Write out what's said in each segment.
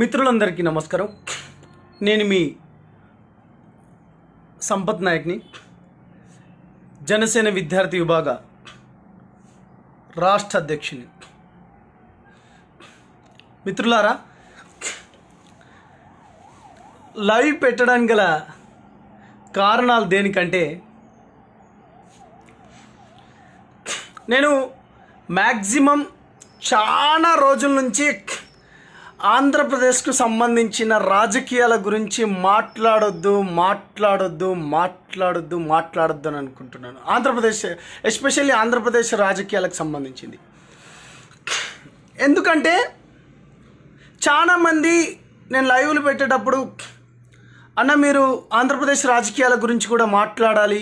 మిత్రులందరికీ నమస్కారం నేను మీ సంపత్ నాయక్ని జనసేన విద్యార్థి విభాగ రాష్ట్ర అధ్యక్షుని మిత్రులారా లైవ్ పెట్టడానికి గల కారణాలు దేనికంటే నేను మ్యాక్సిమం చాలా రోజుల నుంచి ఆంధ్రప్రదేశ్కు సంబంధించిన రాజకీయాల గురించి మాట్లాడొద్దు మాట్లాడొద్దు మాట్లాడొద్దు మాట్లాడొద్దు అని అనుకుంటున్నాను ఆంధ్రప్రదేశ్ ఎస్పెషల్లీ ఆంధ్రప్రదేశ్ రాజకీయాలకు సంబంధించింది ఎందుకంటే చాలామంది నేను లైవ్లు పెట్టేటప్పుడు అన్న మీరు ఆంధ్రప్రదేశ్ రాజకీయాల గురించి కూడా మాట్లాడాలి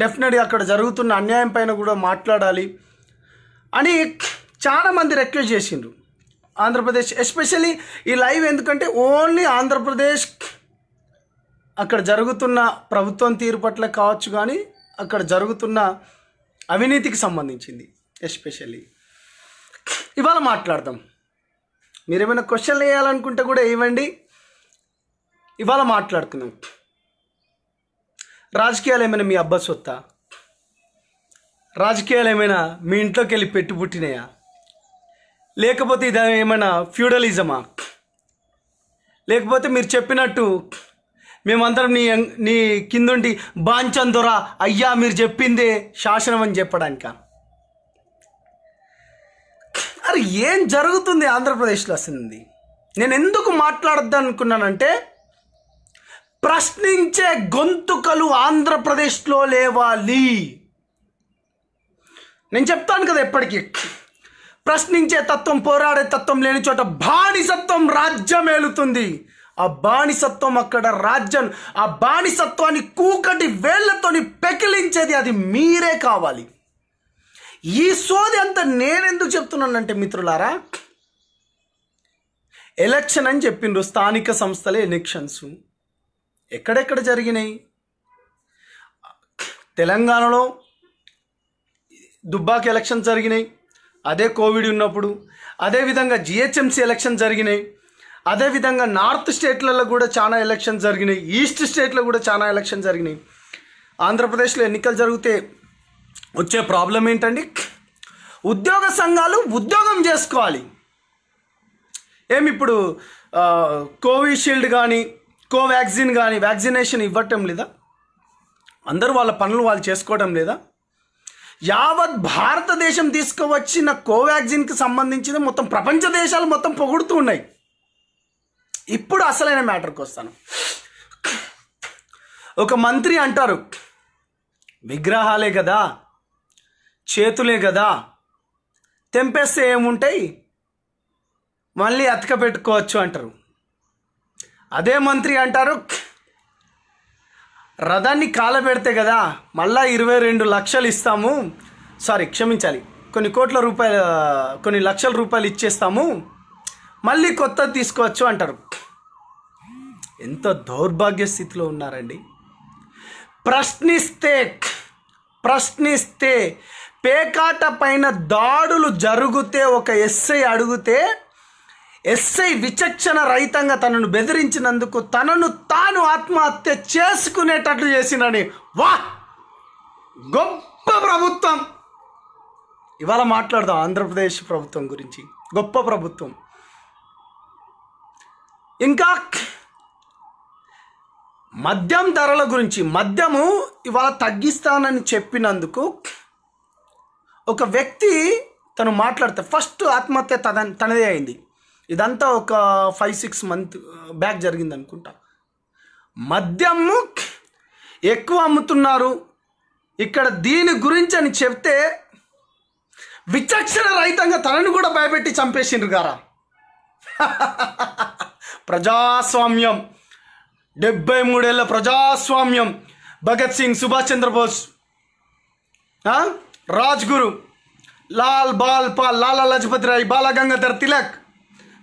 డెఫినెట్గా అక్కడ జరుగుతున్న అన్యాయం పైన కూడా మాట్లాడాలి అని చాలామంది రిక్వెస్ట్ చేసిండ్రు ఆంధ్రప్రదేశ్ ఎస్పెషల్లీ ఈ లైవ్ ఎందుకంటే ఓన్లీ ఆంధ్రప్రదేశ్ అక్కడ జరుగుతున్న ప్రభుత్వం తీరు పట్ల కావచ్చు కానీ అక్కడ జరుగుతున్న అవినీతికి సంబంధించింది ఎస్పెషల్లీ ఇవాళ మాట్లాడదాం మీరు ఏమైనా క్వశ్చన్లు వేయాలనుకుంటే కూడా ఇవ్వండి ఇవాళ మాట్లాడుకుందాం రాజకీయాలు ఏమైనా మీ అబ్బా సొత్తా రాజకీయాలు ఏమైనా మీ ఇంట్లోకి వెళ్ళి పెట్టుబుట్టినాయా పుట్టినాయా లేకపోతే ఇది ఏమైనా ఫ్యూడలిజమా లేకపోతే మీరు చెప్పినట్టు మేమందరం నీ నీ కిందుండి బాంచందొరా అయ్యా మీరు చెప్పిందే శాసనం అని చెప్పడానిక అరే ఏం జరుగుతుంది ఆంధ్రప్రదేశ్లో వస్తుంది నేను ఎందుకు మాట్లాడద్దు అనుకున్నానంటే ప్రశ్నించే గొంతుకలు ఆంధ్రప్రదేశ్లో లేవాలి నేను చెప్తాను కదా ఎప్పటికీ ప్రశ్నించే తత్వం పోరాడే తత్వం లేని చోట బానిసత్వం రాజ్యమేలుతుంది ఆ బానిసత్వం అక్కడ రాజ్యం ఆ బానిసత్వాన్ని కూకటి వేళ్లతోని పెకిలించేది అది మీరే కావాలి ఈ సోది అంతా నేనెందుకు చెప్తున్నానంటే మిత్రులారా ఎలక్షన్ అని చెప్పిండ్రు స్థానిక సంస్థల ఎలక్షన్స్ ఎక్కడెక్కడ జరిగినాయి తెలంగాణలో దుబ్బాక ఎలక్షన్స్ జరిగినాయి అదే కోవిడ్ ఉన్నప్పుడు అదేవిధంగా జిహెచ్ఎంసీ ఎలక్షన్ జరిగినాయి అదేవిధంగా నార్త్ స్టేట్లలో కూడా చాలా ఎలక్షన్ జరిగినాయి ఈస్ట్ స్టేట్లో కూడా చాలా ఎలక్షన్ జరిగినాయి ఆంధ్రప్రదేశ్లో ఎన్నికలు జరిగితే వచ్చే ప్రాబ్లం ఏంటండి ఉద్యోగ సంఘాలు ఉద్యోగం చేసుకోవాలి ఏమి ఇప్పుడు కోవిషీల్డ్ కానీ కోవాక్సిన్ కానీ వ్యాక్సినేషన్ ఇవ్వటం లేదా అందరూ వాళ్ళ పనులు వాళ్ళు చేసుకోవడం లేదా యావత్ భారతదేశం తీసుకువచ్చిన కోవాక్సిన్కి సంబంధించిన మొత్తం ప్రపంచ దేశాలు మొత్తం పొగుడుతూ ఉన్నాయి ఇప్పుడు అసలైన మ్యాటర్కి వస్తాను ఒక మంత్రి అంటారు విగ్రహాలే కదా చేతులే కదా తెంపేస్తే ఏముంటాయి మళ్ళీ అతక పెట్టుకోవచ్చు అంటారు అదే మంత్రి అంటారు రథాన్ని పెడితే కదా మళ్ళా ఇరవై రెండు లక్షలు ఇస్తాము సారీ క్షమించాలి కొన్ని కోట్ల రూపాయలు కొన్ని లక్షల రూపాయలు ఇచ్చేస్తాము మళ్ళీ కొత్త తీసుకోవచ్చు అంటారు ఎంత దౌర్భాగ్య స్థితిలో ఉన్నారండి ప్రశ్నిస్తే ప్రశ్నిస్తే పేకాట పైన దాడులు జరుగుతే ఒక ఎస్ఐ అడిగితే ఎస్ఐ విచక్షణ రహితంగా తనను బెదిరించినందుకు తనను తాను ఆత్మహత్య చేసుకునేటట్లు చేసినని వా గొప్ప ప్రభుత్వం ఇవాళ మాట్లాడదాం ఆంధ్రప్రదేశ్ ప్రభుత్వం గురించి గొప్ప ప్రభుత్వం ఇంకా మద్యం ధరల గురించి మద్యము ఇవాళ తగ్గిస్తానని చెప్పినందుకు ఒక వ్యక్తి తను మాట్లాడితే ఫస్ట్ ఆత్మహత్య తన తనదే అయింది ఇదంతా ఒక ఫైవ్ సిక్స్ మంత్ బ్యాక్ జరిగింది అనుకుంటా మద్యము ఎక్కువ అమ్ముతున్నారు ఇక్కడ దీని గురించి అని చెప్తే విచక్షణ రహితంగా తనను కూడా భయపెట్టి చంపేసిండ్రు గారా ప్రజాస్వామ్యం డెబ్బై మూడేళ్ళ ప్రజాస్వామ్యం భగత్ సింగ్ సుభాష్ చంద్రబోస్ రాజ్గురు లాల్ బాల్ పాల్ లాలా లజపతి రాయ్ బాలగంగాధర్ తిలక్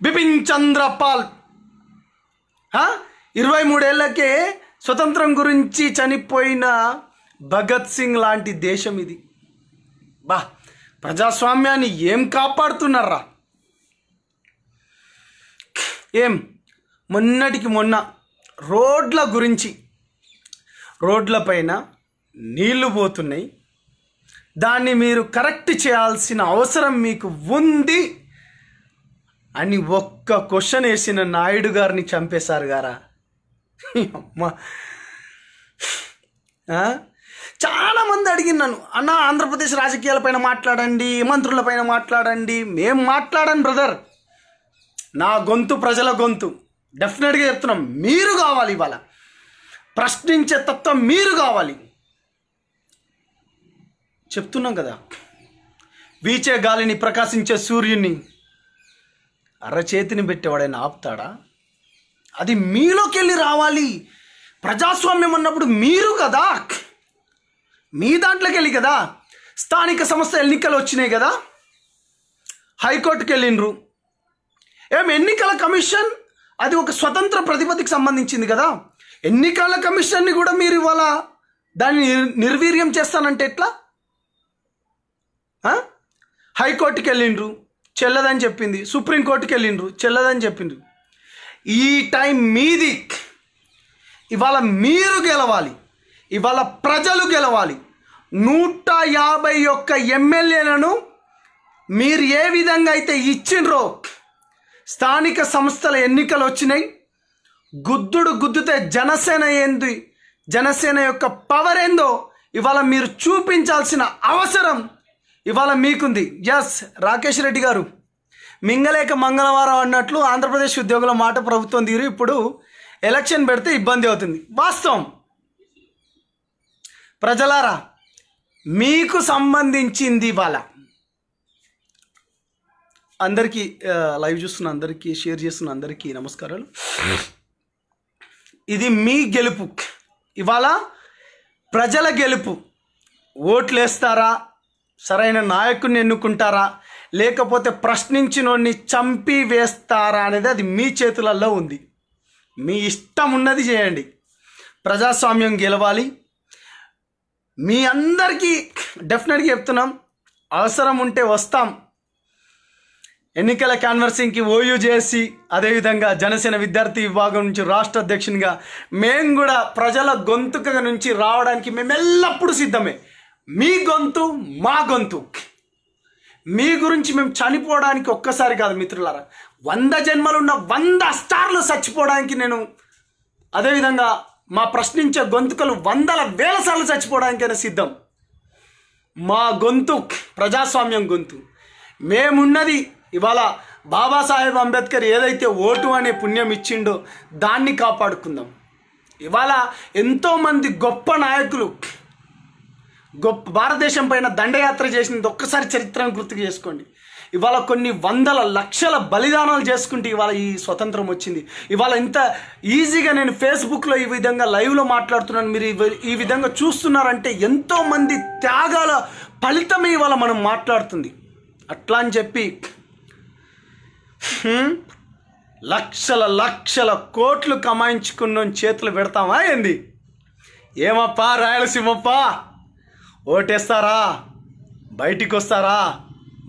బిపిన్ పాల్ ఇరవై మూడేళ్లకే స్వతంత్రం గురించి చనిపోయిన భగత్ సింగ్ లాంటి దేశం ఇది బా ప్రజాస్వామ్యాన్ని ఏం కాపాడుతున్నారా ఏం మొన్నటికి మొన్న రోడ్ల గురించి రోడ్లపైన నీళ్లు పోతున్నాయి దాన్ని మీరు కరెక్ట్ చేయాల్సిన అవసరం మీకు ఉంది అని ఒక్క క్వశ్చన్ వేసిన నాయుడు గారిని చంపేశారు గారా అమ్మా చాలా మంది నన్ను అన్న ఆంధ్రప్రదేశ్ రాజకీయాలపైన మాట్లాడండి మంత్రులపైన మాట్లాడండి మేం మాట్లాడాను బ్రదర్ నా గొంతు ప్రజల గొంతు డెఫినెట్గా చెప్తున్నాం మీరు కావాలి ఇవాళ ప్రశ్నించే తత్వం మీరు కావాలి చెప్తున్నాం కదా వీచే గాలిని ప్రకాశించే సూర్యుని అరచేతిని పెట్టేవాడైనా ఆపుతాడా అది మీలోకెళ్ళి రావాలి ప్రజాస్వామ్యం అన్నప్పుడు మీరు కదా మీ దాంట్లోకి వెళ్ళి కదా స్థానిక సంస్థ ఎన్నికలు వచ్చినాయి కదా హైకోర్టుకి వెళ్ళిండ్రు ఏం ఎన్నికల కమిషన్ అది ఒక స్వతంత్ర ప్రతిపత్తికి సంబంధించింది కదా ఎన్నికల కమిషన్ని కూడా మీరు ఇవాళ దాన్ని నిర్వీర్యం చేస్తానంటే ఎట్లా హైకోర్టుకి వెళ్ళిండ్రు చెల్లదని చెప్పింది సుప్రీంకోర్టుకి వెళ్ళిండ్రు చెల్లదని చెప్పిండ్రు ఈ టైం మీది ఇవాళ మీరు గెలవాలి ఇవాళ ప్రజలు గెలవాలి నూట యాభై ఒక్క ఎమ్మెల్యేలను మీరు ఏ విధంగా అయితే ఇచ్చిండ్రో స్థానిక సంస్థల ఎన్నికలు వచ్చినాయి గుద్దుడు గుద్దుతే జనసేన ఏంది జనసేన యొక్క పవర్ ఏందో ఇవాళ మీరు చూపించాల్సిన అవసరం ఇవాళ మీకుంది ఎస్ రాకేష్ రెడ్డి గారు మింగలేక మంగళవారం అన్నట్లు ఆంధ్రప్రదేశ్ ఉద్యోగుల మాట ప్రభుత్వం తీరు ఇప్పుడు ఎలక్షన్ పెడితే ఇబ్బంది అవుతుంది వాస్తవం ప్రజలారా మీకు సంబంధించింది ఇవాళ అందరికీ లైవ్ చూస్తున్న అందరికీ షేర్ చేస్తున్న అందరికీ నమస్కారాలు ఇది మీ గెలుపు ఇవాళ ప్రజల గెలుపు ఓట్లేస్తారా సరైన నాయకుడిని ఎన్నుకుంటారా లేకపోతే ప్రశ్నించినోడిని చంపి వేస్తారా అనేది అది మీ చేతులలో ఉంది మీ ఇష్టం ఉన్నది చేయండి ప్రజాస్వామ్యం గెలవాలి మీ అందరికీ డెఫినెట్గా చెప్తున్నాం అవసరం ఉంటే వస్తాం ఎన్నికల కాన్వర్సింగ్కి ఓయూ చేసి అదేవిధంగా జనసేన విద్యార్థి విభాగం నుంచి రాష్ట్ర అధ్యక్షునిగా మేము కూడా ప్రజల గొంతుక నుంచి రావడానికి మేము ఎల్లప్పుడూ సిద్ధమే మీ గొంతు మా గొంతు మీ గురించి మేము చనిపోవడానికి ఒక్కసారి కాదు మిత్రులారా వంద జన్మలున్న వంద స్టార్లు చచ్చిపోవడానికి నేను అదేవిధంగా మా ప్రశ్నించే గొంతుకలు వందల వేల సార్లు చచ్చిపోవడానికైనా సిద్ధం మా గొంతు ప్రజాస్వామ్యం గొంతు మేమున్నది ఇవాళ బాబాసాహెబ్ అంబేద్కర్ ఏదైతే ఓటు అనే పుణ్యం ఇచ్చిండో దాన్ని కాపాడుకుందాం ఇవాళ ఎంతోమంది గొప్ప నాయకులు గొప్ప భారతదేశం పైన దండయాత్ర చేసినది ఒక్కసారి చరిత్రను గుర్తుకు చేసుకోండి ఇవాళ కొన్ని వందల లక్షల బలిదానాలు చేసుకుంటే ఇవాళ ఈ స్వతంత్రం వచ్చింది ఇవాళ ఇంత ఈజీగా నేను ఫేస్బుక్లో ఈ విధంగా లైవ్లో మాట్లాడుతున్నాను మీరు ఈ విధంగా చూస్తున్నారంటే ఎంతోమంది త్యాగాల ఫలితమే ఇవాళ మనం మాట్లాడుతుంది అట్లా అని చెప్పి లక్షల లక్షల కోట్లు కమాయించుకున్న చేతులు పెడతామా ఏంది ఏమప్పా రాయలసీమప్ప ఓటేస్తారా బయటికి వస్తారా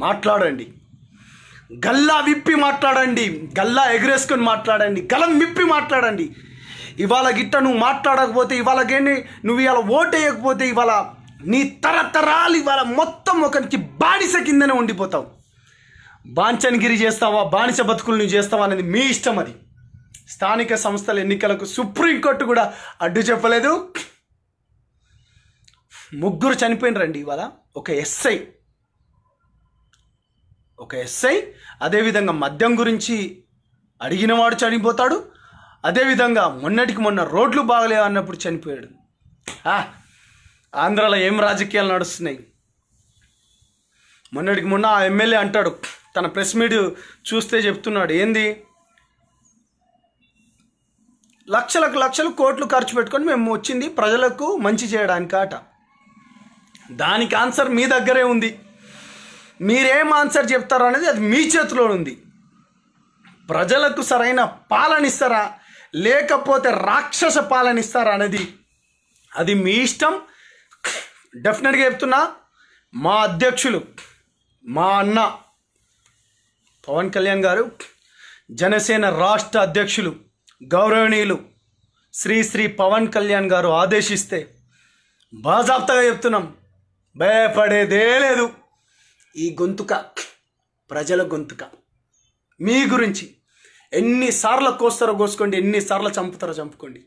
మాట్లాడండి గల్లా విప్పి మాట్లాడండి గల్లా ఎగరేసుకొని మాట్లాడండి గలం విప్పి మాట్లాడండి ఇవాళ గిట్ట నువ్వు మాట్లాడకపోతే ఇవాళకేంటి నువ్వు ఇవాళ ఓటు వేయకపోతే ఇవాళ నీ తరతరాలు ఇవాళ మొత్తం ఒకరికి బానిస కిందనే ఉండిపోతావు బాంచనగిరి చేస్తావా బానిస బతుకులు నువ్వు చేస్తావా అనేది మీ ఇష్టం అది స్థానిక సంస్థల ఎన్నికలకు సుప్రీంకోర్టు కూడా అడ్డు చెప్పలేదు ముగ్గురు చనిపోయినరండి ఇవాళ ఒక ఎస్ఐ ఒక ఎస్ఐ అదేవిధంగా మద్యం గురించి అడిగినవాడు చనిపోతాడు అదేవిధంగా మొన్నటికి మొన్న రోడ్లు బాగలేవు అన్నప్పుడు చనిపోయాడు ఆంధ్రాలో ఏం రాజకీయాలు నడుస్తున్నాయి మొన్నటికి మొన్న ఆ ఎమ్మెల్యే అంటాడు తన ప్రెస్ మీట్ చూస్తే చెప్తున్నాడు ఏంది లక్షలకు లక్షలు కోట్లు ఖర్చు పెట్టుకొని మేము వచ్చింది ప్రజలకు మంచి చేయడానికి ఆట దానికి ఆన్సర్ మీ దగ్గరే ఉంది మీరేం ఆన్సర్ చెప్తారో అనేది అది మీ చేతిలో ఉంది ప్రజలకు సరైన పాలన ఇస్తారా లేకపోతే రాక్షస పాలన ఇస్తారా అనేది అది మీ ఇష్టం డెఫినెట్గా చెప్తున్నా మా అధ్యక్షులు మా అన్న పవన్ కళ్యాణ్ గారు జనసేన రాష్ట్ర అధ్యక్షులు గౌరవనీయులు శ్రీ శ్రీ పవన్ కళ్యాణ్ గారు ఆదేశిస్తే బాజాప్తగా చెప్తున్నాం భయపడేదే లేదు ఈ గొంతుక ప్రజల గొంతుక మీ గురించి ఎన్నిసార్లు కోస్తారో కోసుకోండి ఎన్నిసార్లు చంపుతారో చంపుకోండి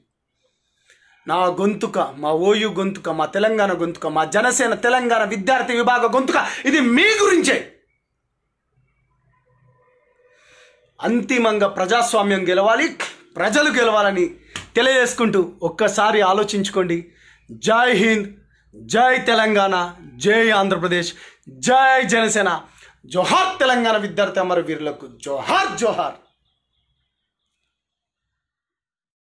నా గొంతుక మా ఓయు గొంతుక మా తెలంగాణ గొంతుక మా జనసేన తెలంగాణ విద్యార్థి విభాగ గొంతుక ఇది మీ గురించే అంతిమంగా ప్రజాస్వామ్యం గెలవాలి ప్రజలు గెలవాలని తెలియజేసుకుంటూ ఒక్కసారి ఆలోచించుకోండి జై హింద్ జై తెలంగాణ జై ఆంధ్రప్రదేశ్ జై జనసేన జోహార్ తెలంగాణ విద్యార్థి అమరవీరులకు జోహార్ జోహార్